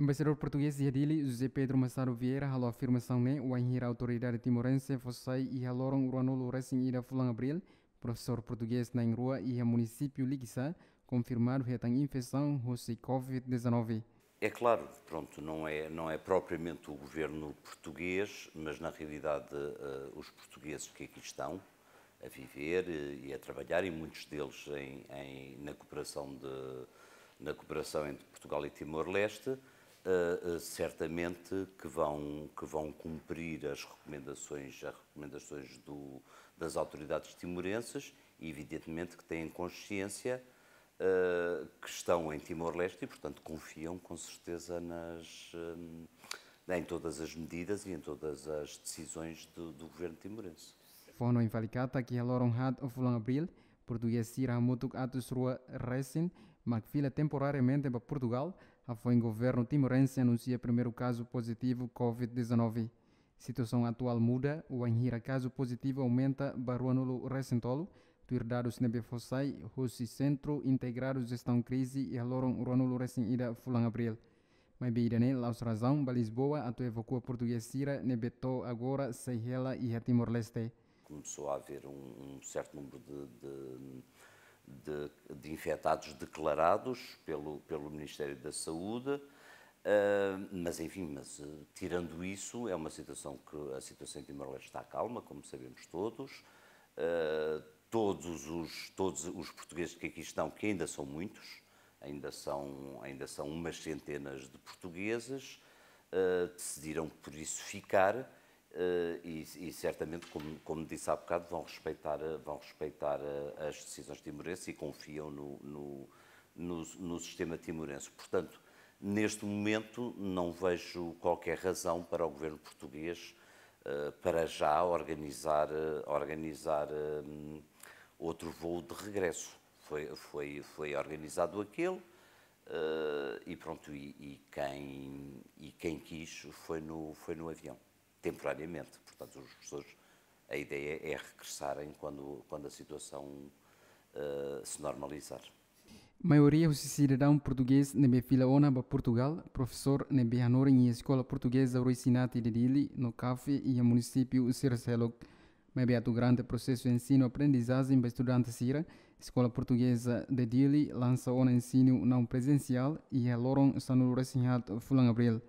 Embaixador português de Adili, José Pedro Massaro Vieira, halou afirmação nem né? o anhir autoridade timorense fossai e haloram o anulo recém ida fulan abril, professor português na rua e a município Ligiça, confirmaram que tem infecção José Covid-19. É claro, pronto, não é, não é propriamente o governo português, mas na realidade uh, os portugueses que aqui estão a viver e a trabalhar, e muitos deles em, em na, cooperação de, na cooperação entre Portugal e Timor-Leste, eh, eh, certamente que vão, que vão cumprir as recomendações, as recomendações do, das autoridades timorenses e, evidentemente, que têm consciência uh, que estão em Timor-Leste e, portanto, confiam com certeza nas, em todas as medidas e em todas as decisões do, do governo timorense. Fono em que é Loron Had of Abril, português Sira Mutuk Atusrua Macfila temporariamente para Portugal, após o governo timorense anuncia primeiro caso positivo COVID-19. Situação atual muda, o anhira caso positivo aumenta Ruanulo recentolo, tuirdados nebe fossai, hosi centro integrados estão crise e aloram ruanulo recém ida fulan abril. Mas bidane, laus razão, para Lisboa, atu evacua português Sira, nebetou agora, Sehela e a Timor-Leste. Começou a haver um, um certo número de, de de, de infectados declarados pelo, pelo Ministério da Saúde, Uh, mas enfim, mas uh, tirando isso, é uma situação que a situação em Timor-Leste está calma, como sabemos todos. Uh, todos os todos os portugueses que aqui estão, que ainda são muitos, ainda são ainda são umas centenas de portugueses, decidiram por isso ficar. Eh, e, e, certamente, como, como, disse há bocado, vão respeitar, eh, vão respeitar eh, as decisões timorenses e confiam no, no, no, no sistema timorense. Portanto, neste momento, não vejo qualquer razão para o governo português, para já, organizar, organizar outro voo de regresso. Foi, foi, foi organizado aquele. Uh, e pronto, e, e, quem, e quem quis foi no, foi no avião temporariamente. Portanto, os professores, a ideia é regressarem quando, quando a situação uh, se normalizar. Maioria dos cidadãos portugueses nebe fila para Portugal, professor na Hanor em escola portuguesa Roicinati de Dili, no CAFE e no município Circelog. Mas do grande processo de ensino-aprendizagem para estudantes Sira, escola portuguesa de Dili lança um ensino não presencial e é Loron Sanul Recinhat Fulan Abril.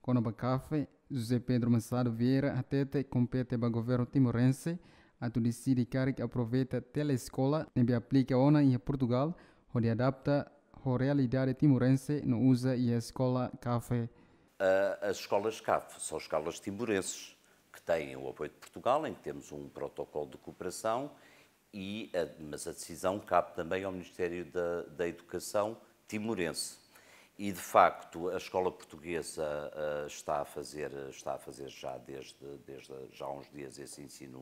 Quando a CAFE José Pedro Massado Vieira, atete compete para o governo timorense, a tu decide que aproveita telescola, e aplica a ona em Portugal, onde adapta a realidade timorense, não usa e a escola CAFE. As escolas CAFE são escolas timorenses, que têm o apoio de Portugal, em que temos um protocolo de cooperação, e a, mas a decisão cabe também ao Ministério da, da Educação timorense. E, de facto, a escola portuguesa uh, está, a fazer, está a fazer já desde, desde já há uns dias esse ensino,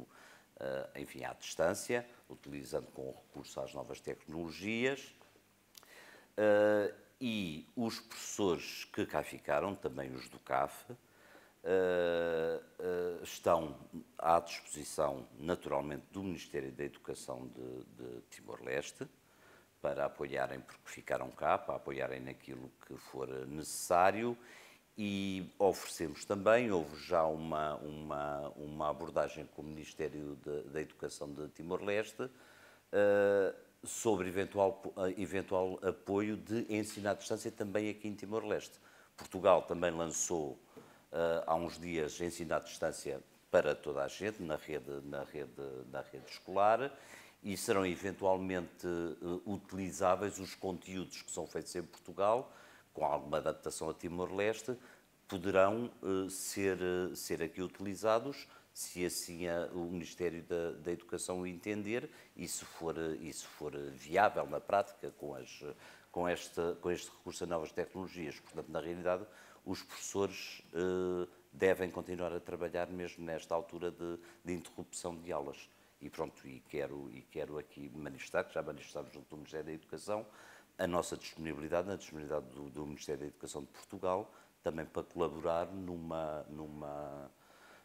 uh, enfim, à distância, utilizando com recurso às novas tecnologias. Uh, e os professores que cá ficaram, também os do CAF, estão à disposição, naturalmente, do Ministério da Educação de, de Timor-Leste, para apoiarem, porque ficaram cá, para apoiarem naquilo que for necessário e oferecemos também, houve já uma, uma, uma abordagem com o Ministério da Educação de Timor-Leste uh, sobre eventual, eh, eventual apoio de ensino à distância também aqui em Timor-Leste. Portugal também lançou uh, há uns dias ensino à distância para toda a gente, na rede, na rede, na rede escolar, e serão eventualmente eh, utilizáveis os conteúdos que são feitos em Portugal, com alguma adaptação a Timor-Leste, poderão eh, ser, eh, ser aqui utilizados, se assim o Ministério da, da Educação entender, e se for, e se for viável na prática com, as, com, esta, com este recurso a novas tecnologias. Portanto, na realidade, os professores devem continuar a trabalhar mesmo nesta altura de, de interrupção de aulas. E pronto, e quero, e quero aqui manifestar, que já manifestamos junto do Ministério da Educação, a nossa disponibilidade, na disponibilidade do, do, Ministério da Educação de Portugal, também para colaborar numa, numa,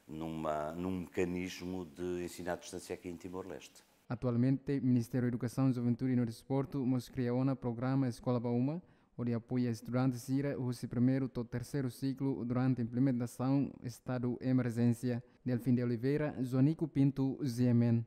numa, num mecanismo de ensino à distância aqui em Timor-Leste. Atualmente, o Ministério da Educação, Juventude e Desporto nos criou um programa Escola bauma o de estudantes ira os primeiro ou terceiro ciclo durante a implementação estado emergência. Delfim de Oliveira, Zonico Pinto, Ziemen.